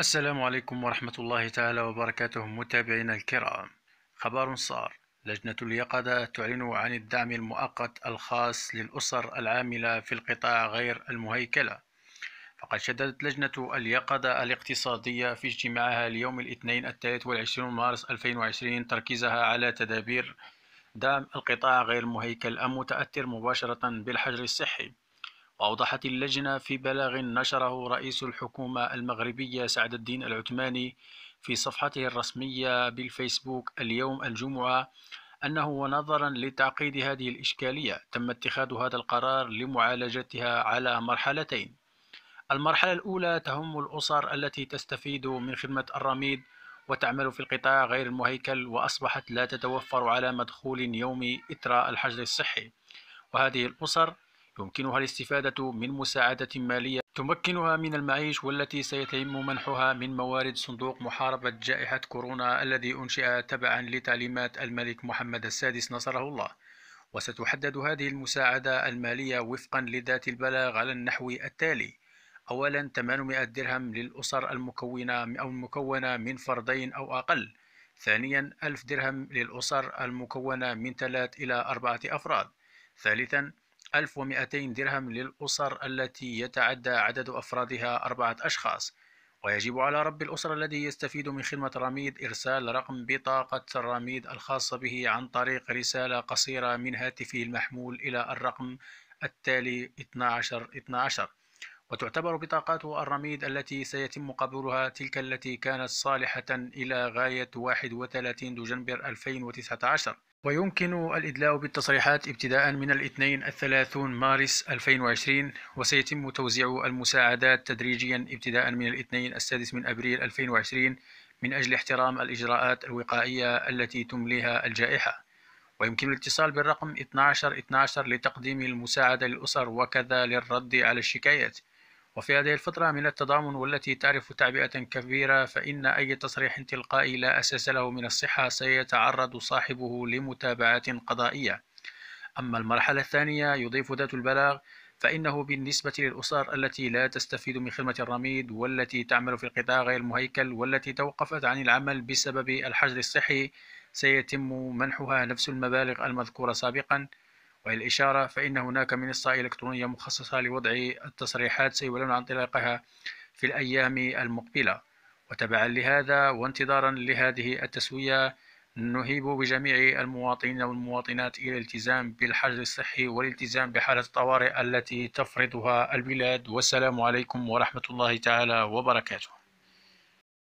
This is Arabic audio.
السلام عليكم ورحمة الله تعالى وبركاته متابعينا الكرام خبر صار لجنة اليقظة تعلن عن الدعم المؤقت الخاص للأسر العاملة في القطاع غير المهيكلة فقد شددت لجنة اليقظة الاقتصادية في اجتماعها اليوم الاثنين الثالث والعشرين مارس 2020 تركيزها على تدابير دعم القطاع غير المهيكل المتأثر مباشرة بالحجر الصحي وأوضحت اللجنة في بلاغ نشره رئيس الحكومة المغربية سعد الدين العثماني في صفحته الرسمية بالفيسبوك اليوم الجمعة أنه ونظرا لتعقيد هذه الإشكالية تم اتخاذ هذا القرار لمعالجتها على مرحلتين المرحلة الأولى تهم الأسر التي تستفيد من خدمة الرميد وتعمل في القطاع غير المهيكل وأصبحت لا تتوفر على مدخول يومي إثر الحجر الصحي وهذه الأسر يمكنها الاستفادة من مساعدة مالية تمكنها من المعيش والتي سيتم منحها من موارد صندوق محاربة جائحة كورونا الذي أنشئ تبعا لتعليمات الملك محمد السادس نصره الله وستحدد هذه المساعدة المالية وفقا لذات البلاغ على النحو التالي أولا 800 درهم للأسر المكونة أو المكونة من فردين أو أقل ثانيا 1000 درهم للأسر المكونة من ثلاث إلى أربعة أفراد ثالثا 1200 درهم للأسر التي يتعدى عدد أفرادها أربعة أشخاص ويجب على رب الأسرة الذي يستفيد من خدمة رميد إرسال رقم بطاقة الرميد الخاصة به عن طريق رسالة قصيرة من هاتفه المحمول إلى الرقم التالي 12 12 وتعتبر بطاقات الرميد التي سيتم قبولها تلك التي كانت صالحة إلى غاية 31 دجنبر 2019 ويمكن الإدلاء بالتصريحات ابتداء من الاثنين الثلاثون مارس 2020 وسيتم توزيع المساعدات تدريجيا ابتداء من الاثنين السادس من أبريل 2020 من أجل احترام الإجراءات الوقائية التي تمليها الجائحة ويمكن الاتصال بالرقم 1212 لتقديم المساعدة للأسر وكذا للرد على الشكايات وفي هذه الفترة من التضامن والتي تعرف تعبئة كبيرة فإن أي تصريح تلقائي لا أساس له من الصحة سيتعرض صاحبه لمتابعات قضائية أما المرحلة الثانية يضيف ذات البلاغ فإنه بالنسبة للأسر التي لا تستفيد من خدمة الرميد والتي تعمل في القطاع غير المهيكل والتي توقفت عن العمل بسبب الحجر الصحي سيتم منحها نفس المبالغ المذكورة سابقا وللإشارة فإن هناك منصة إلكترونية مخصصة لوضع التصريحات سيعلن عن طلاقها في الأيام المقبلة وتبعا لهذا وانتظارا لهذه التسوية نهيب بجميع المواطنين والمواطنات إلى الالتزام بالحجر الصحي والالتزام بحالة الطوارئ التي تفرضها البلاد والسلام عليكم ورحمة الله تعالى وبركاته